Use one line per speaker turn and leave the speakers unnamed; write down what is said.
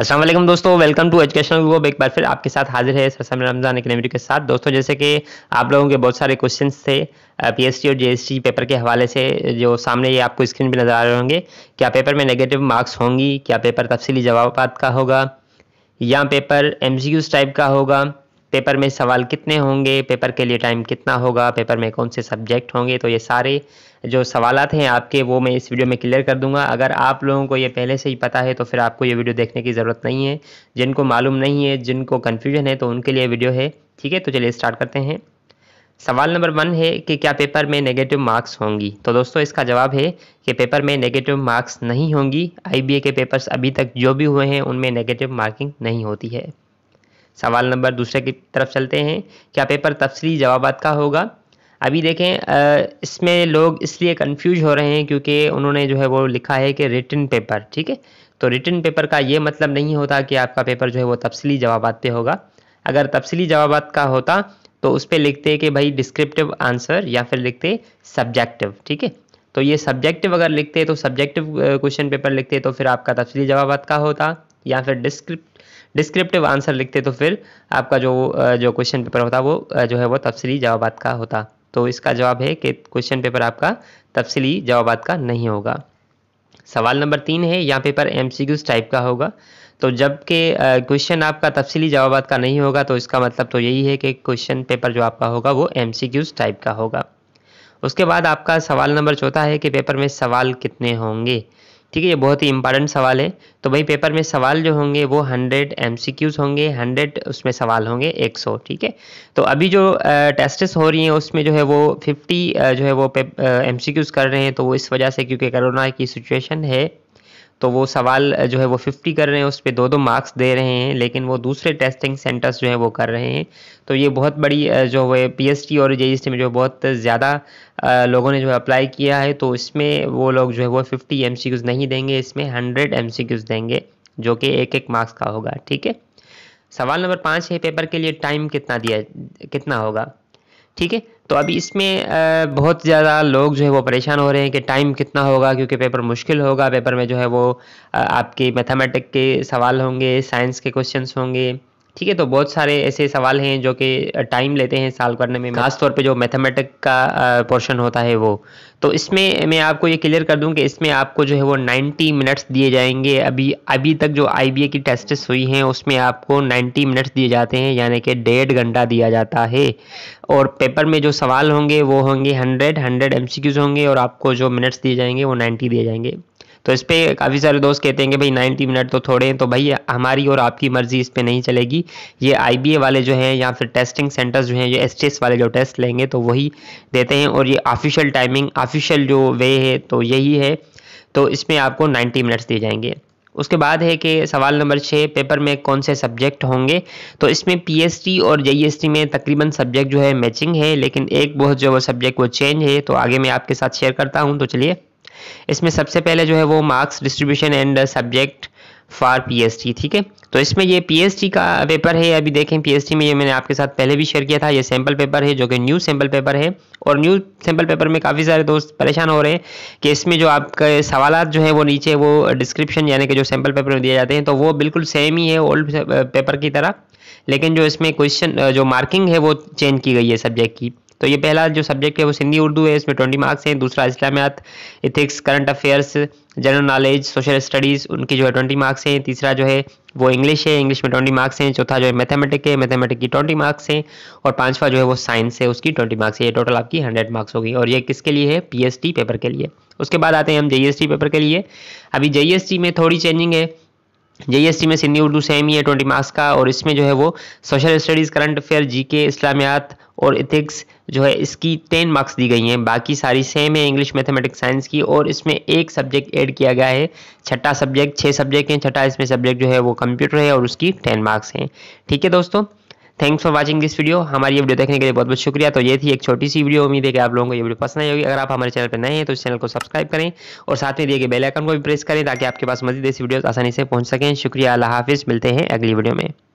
असलम दोस्तों welcome to education वो एक बार फिर आपके साथ हाजिर है सर सम रमज़ान एक के साथ दोस्तों जैसे कि आप लोगों के बहुत सारे क्वेश्चन थे पीएसटी और जीएसटी पेपर के हवाले से जो सामने ये आपको स्क्रीन पर नज़र आ रहे होंगे क्या पेपर में नेगेटिव मार्क्स होंगी क्या पेपर तफसली जवाब का होगा या पेपर एम टाइप का होगा पेपर में सवाल कितने होंगे पेपर के लिए टाइम कितना होगा पेपर में कौन से सब्जेक्ट होंगे तो ये सारे जो सवाल हैं आपके वो मैं इस वीडियो में क्लियर कर दूंगा अगर आप लोगों को ये पहले से ही पता है तो फिर आपको ये वीडियो देखने की ज़रूरत नहीं है जिनको मालूम नहीं है जिनको कन्फ्यूजन है तो उनके लिए वीडियो है ठीक है तो चलिए स्टार्ट करते हैं सवाल नंबर वन है कि क्या पेपर में नेगेटिव मार्क्स होंगी तो दोस्तों इसका जवाब है कि पेपर में नेगेटिव मार्क्स नहीं होंगी आईबीए के पेपर्स अभी तक जो भी हुए हैं उनमें नेगेटिव मार्किंग नहीं होती है सवाल नंबर दूसरे की तरफ चलते हैं क्या पेपर तफसली जवाब का होगा अभी देखें इसमें लोग इसलिए कंफ्यूज हो रहे हैं क्योंकि उन्होंने जो है वो लिखा है कि रिटर्न पेपर ठीक है तो रिटर्न पेपर का ये मतलब नहीं होता कि आपका पेपर जो है वो तफसली जवाब पे होगा अगर तफसली जवाब का होता तो उस पर लिखते कि भाई डिस्क्रिप्टिव आंसर या फिर लिखते सब्जेक्टिव ठीक है तो ये सब्जेक्टिव अगर लिखते तो सब्जेक्टिव क्वेश्चन पेपर लिखते तो फिर आपका तफसली जवाब का होता या फिर डिस्क्रिप्ट डिस्क्रिप्टिव आंसर लिखते तो फिर आपका जो जो क्वेश्चन पेपर होता वो जो है वो तफसली जवाबात का होता तो इसका जवाब है कि क्वेश्चन पेपर आपका तफसली जवाब का नहीं होगा सवाल नंबर तीन है यहाँ पेपर एम टाइप का होगा तो जबकि क्वेश्चन आपका तफसली जवाब का नहीं होगा तो इसका मतलब तो यही है कि क्वेश्चन पेपर जो आपका होगा वो एम टाइप का होगा उसके बाद आपका सवाल नंबर चौथा है कि पेपर में सवाल कितने होंगे ठीक है ये बहुत ही इंपॉर्टेंट सवाल है तो भाई पेपर में सवाल जो होंगे वो हंड्रेड एम होंगे हंड्रेड उसमें सवाल होंगे एक सौ ठीक है तो अभी जो टेस्टेस हो रही हैं उसमें जो है वो फिफ्टी जो है वो एम कर रहे हैं तो वो इस वजह से क्योंकि करोना की सिचुएशन है तो वो सवाल जो है वो फिफ्टी कर रहे हैं उस पर दो दो मार्क्स दे रहे हैं लेकिन वो दूसरे टेस्टिंग सेंटर्स जो है वो कर रहे हैं तो ये बहुत बड़ी जो है पीएसटी और जेईएसटी e में जो बहुत ज़्यादा लोगों ने जो है अप्लाई किया है तो इसमें वो लोग जो है वो फिफ्टी एम नहीं देंगे इसमें हंड्रेड एम देंगे जो कि एक एक मार्क्स का होगा ठीक है सवाल नंबर पाँच है पेपर के लिए टाइम कितना दिया कितना होगा ठीक है तो अभी इसमें बहुत ज़्यादा लोग जो है वो परेशान हो रहे हैं कि टाइम कितना होगा क्योंकि पेपर मुश्किल होगा पेपर में जो है वो आपके मैथमेटिक के सवाल होंगे साइंस के क्वेश्चंस होंगे ठीक है तो बहुत सारे ऐसे सवाल हैं जो कि टाइम लेते हैं साल करने में खासतौर पे जो मैथमेटिक का पोर्शन होता है वो तो इसमें मैं आपको ये क्लियर कर दूं कि इसमें आपको जो है वो 90 मिनट्स दिए जाएंगे अभी अभी तक जो आई की टेस्टेस हुई हैं उसमें आपको 90 मिनट्स दिए जाते हैं यानी कि डेढ़ घंटा दिया जाता है और पेपर में जो सवाल होंगे वो होंगे हंड्रेड हंड्रेड एम होंगे और आपको जो मिनट्स दिए जाएंगे वो नाइन्टी दिए जाएंगे तो इस पर काफ़ी सारे दोस्त कहते हैं कि भाई नाइन्टी मिनट तो थोड़े हैं तो भाई हमारी और आपकी मर्ज़ी इस पर नहीं चलेगी ये आई वाले जो हैं या फिर टेस्टिंग सेंटर्स जो हैं ये एस वाले जो टेस्ट लेंगे तो वही देते हैं और ये ऑफिशियल टाइमिंग ऑफिशियल जो वे है तो यही है तो इसमें आपको नाइन्टी मिनट्स दिए जाएंगे उसके बाद है कि सवाल नंबर छः पेपर में कौन से सब्जेक्ट होंगे तो इसमें पीएसटी और जेईएसटी e में तकरीबन सब्जेक्ट जो है मैचिंग है लेकिन एक बहुत जो वो सब्जेक्ट वो चेंज है तो आगे मैं आपके साथ शेयर करता हूँ तो चलिए इसमें सबसे पहले जो है वो marks distribution and subject for PST ठीक है तो इसमें ये पीएसटी का पेपर है अभी देखें पीएसटी में ये मैंने आपके साथ पहले भी शेयर किया था ये सैम्पल पेपर है जो कि न्यू सैम्पल पेपर है और न्यू सैम्पल पेपर में काफ़ी सारे दोस्त परेशान हो रहे हैं कि इसमें जो आपके सवाल जो है वो नीचे वो डिस्क्रिप्शन यानी कि जो सैम्पल पेपर में दिए जाते हैं तो वो बिल्कुल सेम ही है ओल्ड पेपर की तरह लेकिन जो इसमें क्वेश्चन जो मार्किंग है वो चेंज की गई है सब्जेक्ट की तो ये पहला जो सब्जेक्ट है वो सिंधी उर्दू है इसमें ट्वेंटी मार्क्स हैं दूसरा इस्लामियात ethics current affairs general knowledge social studies उनकी जो है ट्वेंटी मार्क्स हैं तीसरा जो है वो इंग्लिश है इंग्लिश में ट्वेंटी मार्क्स हैं चौथा जो है मैथमेटिक है मैथमेटिक की ट्वेंटी मार्क्स हैं और पांचवा जो है वो साइंस है उसकी ट्वेंटी मार्क्स है ये टोटल आपकी हंड्रेड मार्क्स होगी और ये किसके लिए है पी पेपर के लिए उसके बाद आते हैं हम जे पेपर e के लिए अभी जे e में थोड़ी चेंजिंग है जेईएसटी e में सिंधी उर्दू सेम ही है ट्वेंटी मार्क्स का और इसमें जो है वो social studies current affair GK इस्लामियात और इथिक्स जो है इसकी टेन मार्क्स दी गई हैं बाकी सारी सेम है इंग्लिश मैथमेटिक्स साइंस की और इसमें एक सब्जेक्ट ऐड किया गया है छठा सब्जेक्ट छः सब्जेक्ट हैं छठा इसमें सब्जेक्ट जो है वो कंप्यूटर है और उसकी टेन मार्क्स हैं ठीक है दोस्तों thanks for watching this video हमारी वीडियो देखने के लिए बहुत बहुत शुक्रिया तो ये थी एक छोटी सी वीडियो उम्मीद है कि आप लोगों को ये वीडियो पसंद आई होगी अगर आप हमारे चैनल पर नए हैं तो इस चैनल को सब्सक्राइब करें और साथ में दिए गए आइकन को भी प्रेस करें ताकि आपके पास मजीद ऐसी वीडियोज़ आसानी से पहुंच सकें शुक्रिया अल्लाह हाफिज़ मिलते हैं अगली वीडियो में